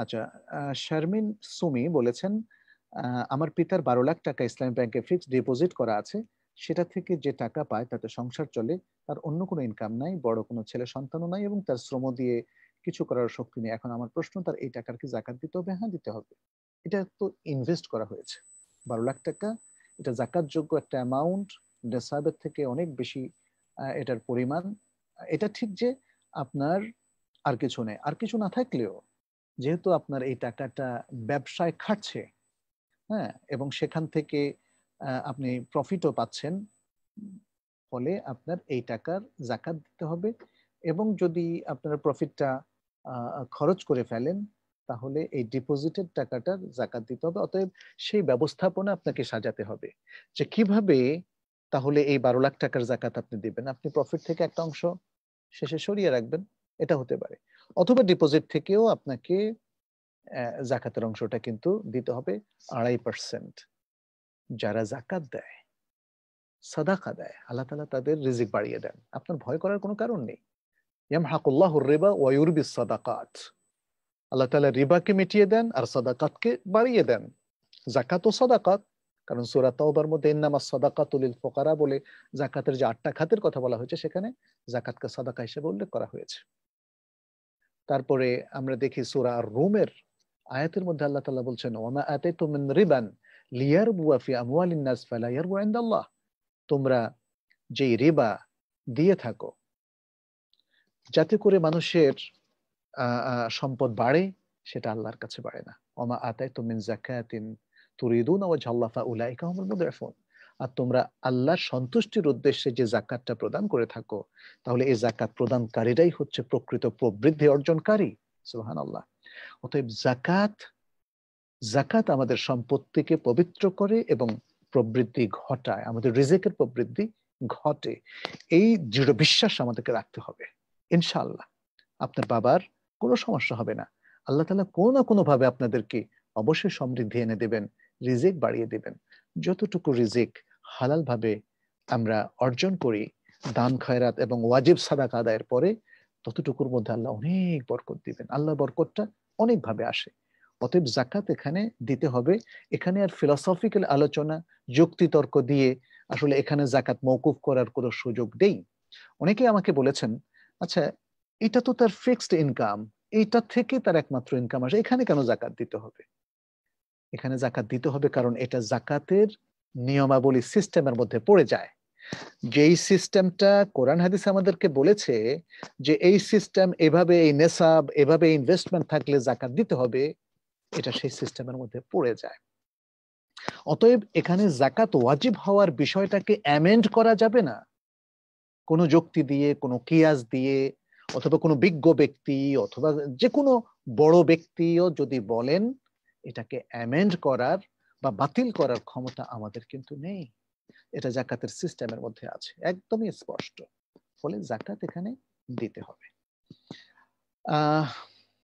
আচ্ছা শারমিন সুমি বলেছেন আমার পিতার বারো লাখ টাকা ইসলামী ব্যাংকে ফিক্সড ডিপোজিট করা আছে সেটা থেকে যে টাকা পায় তাতে সংসার চলে তার অন্য কোনো ইনকাম নাই বড় কোনো ছেলে সন্তানও নাই এবং তার শ্রম দিয়ে কিছু করার শক্তি নেই এখন আমার প্রশ্ন তার এই টাকার কি জাকাত দিতে হবে হ্যাঁ দিতে হবে এটা তো ইনভেস্ট করা হয়েছে বারো লাখ টাকা এটা জাকাত যোগ্য একটা অ্যামাউন্ট নেশাবের থেকে অনেক বেশি এটার পরিমাণ এটা ঠিক যে আপনার আর কিছু নেই আর কিছু না থাকলেও যেহেতু আপনার এই টাকাটা ব্যবসায় খাটছে হ্যাঁ এবং সেখান থেকে আপনি প্রফিটও পাচ্ছেন ফলে আপনার এই টাকার জাকাত দিতে হবে এবং যদি আপনার প্রফিটটা খরচ করে ফেলেন তাহলে এই ডিপোজিটের টাকাটার জাকাত দিতে হবে অতএব সেই ব্যবস্থাপনা আপনাকে সাজাতে হবে যে কিভাবে তাহলে এই বারো লাখ টাকার জাকাত আপনি দিবেন আপনি প্রফিট থেকে একটা অংশ শেষে সরিয়ে রাখবেন এটা হতে পারে অথবা ডিপোজিট থেকেও আপনাকে জাকাতের অংশটা কিন্তু দিতে হবে আড়াই পার্সেন্ট যারা জাকাত দেয় সাদাকা দেয় আল্লাহ তালা তাদের রিজিক বাড়িয়ে দেন আপনার ভয় করার কোনো কারণ নেই রেবা ওয়ুরবি সাদাকাত আল্লাহ তালা রিবাকে মিটিয়ে দেন আর সাদাকাতকে বাড়িয়ে দেন জাকাত ও সাদাকাত কারণ সুরা তাওবার মধ্যে ইন্নামা সাদাকাতুলিল ফোকারা বলে জাকাতের যে আটটা খাতের কথা বলা হয়েছে সেখানে জাকাতকে সাদাকা হিসেবে উল্লেখ করা হয়েছে তারপরে আমরা দেখি সুরা রুমের আয়াতের মধ্যে আল্লাহ তালা বলছেন ওমা আতে তোমেন রিবান লিয়ার বুয়াফি আমওয়ালিন নাস তোমরা যেই রিবা দিয়ে থাকো যাতে করে মানুষের সম্পদ বাড়ে সেটা আল্লাহর কাছে বাড়ে না ওমা আতাই তুমিন জাকাতিন তুরিদুন ও ঝাল্লাফা উলাইকা হুমুল আর তোমরা আল্লাহ সন্তুষ্টির উদ্দেশ্যে যে জাকাতটা প্রদান করে থাকো তাহলে এই জাকাত প্রদানকারীরাই হচ্ছে প্রকৃত প্রবৃদ্ধি অর্জনকারী সুহান আল্লাহ অতএব জাকাত জাকাত আমাদের সম্পত্তিকে পবিত্র করে এবং প্রবৃদ্ধি ঘটায় আমাদের রিজেকের প্রবৃদ্ধি ঘটে এই দৃঢ় বিশ্বাস আমাদেরকে রাখতে হবে ইনশাল্লাহ আপনার বাবার কোনো সমস্যা হবে না আল্লাহ তালা কোনো না কোনো ভাবে আপনাদেরকে অবশ্যই সমৃদ্ধি এনে দেবেন রিজেক বাড়িয়ে দেবেন যতটুকু রিজেক হালালভাবে আমরা অর্জন করি দান খয়রাত এবং ওয়াজিব সাদাক আদায়ের পরে ততটুকুর মধ্যে আল্লাহ অনেক বরকত দিবেন আল্লাহ বরকতটা অনেকভাবে আসে অতএব জাকাত এখানে দিতে হবে এখানে আর ফিলসফিক্যাল আলোচনা যুক্তি তর্ক দিয়ে আসলে এখানে জাকাত মৌকুফ করার কোনো সুযোগ নেই অনেকে আমাকে বলেছেন আচ্ছা এটা তো তার ফিক্সড ইনকাম এটা থেকে তার একমাত্র ইনকাম আসে এখানে কেন জাকাত দিতে হবে এখানে জাকাত দিতে হবে কারণ এটা জাকাতের নিয়মাবলী সিস্টেমের মধ্যে পড়ে যায় যেই সিস্টেমটা কোরআন হাদিস আমাদেরকে বলেছে যে এই সিস্টেম এভাবে এই নেশাব এভাবে ইনভেস্টমেন্ট থাকলে জাকাত দিতে হবে এটা সেই সিস্টেমের মধ্যে পড়ে যায় অতএব এখানে জাকাত ওয়াজিব হওয়ার বিষয়টাকে অ্যামেন্ড করা যাবে না কোনো যুক্তি দিয়ে কোনো কিয়াস দিয়ে অথবা কোনো বিজ্ঞ ব্যক্তি অথবা যে কোনো বড় ব্যক্তিও যদি বলেন এটাকে অ্যামেন্ড করার বা বাতিল করার ক্ষমতা আমাদের কিন্তু নেই এটা জাকাতের সিস্টেমের মধ্যে আছে একদমই স্পষ্ট ফলে জাকাত এখানে দিতে হবে আহ